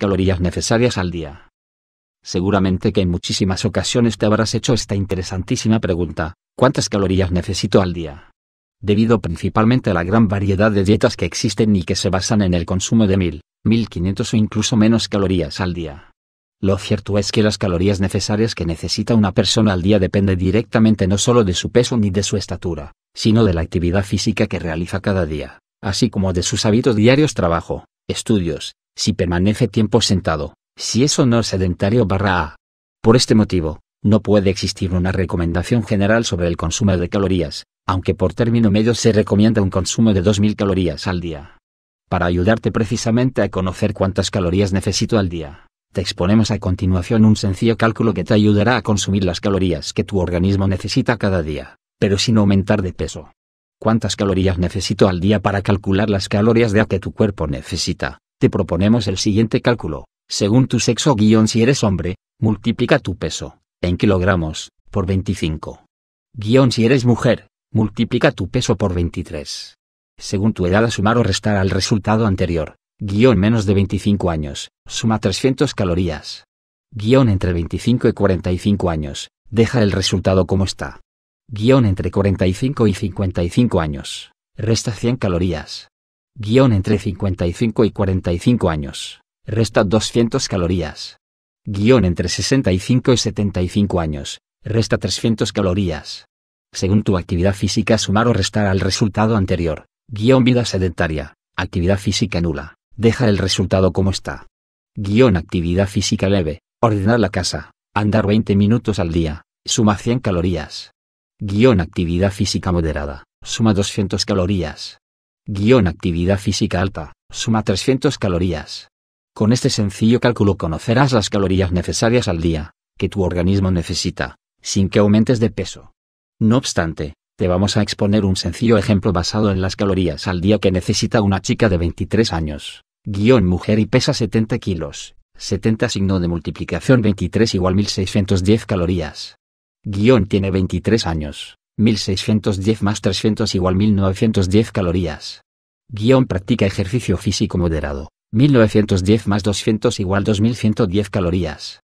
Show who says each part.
Speaker 1: calorías necesarias al día. Seguramente que en muchísimas ocasiones te habrás hecho esta interesantísima pregunta, ¿cuántas calorías necesito al día? Debido principalmente a la gran variedad de dietas que existen y que se basan en el consumo de 1000, 1500 o incluso menos calorías al día. Lo cierto es que las calorías necesarias que necesita una persona al día depende directamente no solo de su peso ni de su estatura, sino de la actividad física que realiza cada día, así como de sus hábitos diarios trabajo, estudios, si permanece tiempo sentado, si es o no sedentario barra A. Por este motivo, no puede existir una recomendación general sobre el consumo de calorías, aunque por término medio se recomienda un consumo de 2.000 calorías al día. Para ayudarte precisamente a conocer cuántas calorías necesito al día, te exponemos a continuación un sencillo cálculo que te ayudará a consumir las calorías que tu organismo necesita cada día, pero sin aumentar de peso. ¿Cuántas calorías necesito al día para calcular las calorías de a que tu cuerpo necesita? Te proponemos el siguiente cálculo. Según tu sexo guión si eres hombre, multiplica tu peso, en kilogramos, por 25. Guión si eres mujer, multiplica tu peso por 23. Según tu edad a sumar o restar al resultado anterior, guión menos de 25 años, suma 300 calorías. Guión entre 25 y 45 años, deja el resultado como está. Guión entre 45 y 55 años, resta 100 calorías. Guión entre 55 y 45 años. Resta 200 calorías. Guión entre 65 y 75 años. Resta 300 calorías. Según tu actividad física sumar o restar al resultado anterior. Guión vida sedentaria. Actividad física nula. Deja el resultado como está. Guión actividad física leve. Ordenar la casa. Andar 20 minutos al día. Suma 100 calorías. Guión actividad física moderada. Suma 200 calorías. Guión actividad física alta, suma 300 calorías. Con este sencillo cálculo conocerás las calorías necesarias al día, que tu organismo necesita, sin que aumentes de peso. No obstante, te vamos a exponer un sencillo ejemplo basado en las calorías al día que necesita una chica de 23 años, guión mujer y pesa 70 kilos, 70 signo de multiplicación 23 igual 1610 calorías. Guión tiene 23 años, 1610 más 300 igual 1910 calorías. Guión practica ejercicio físico moderado, 1910 más 200 igual 2110 calorías.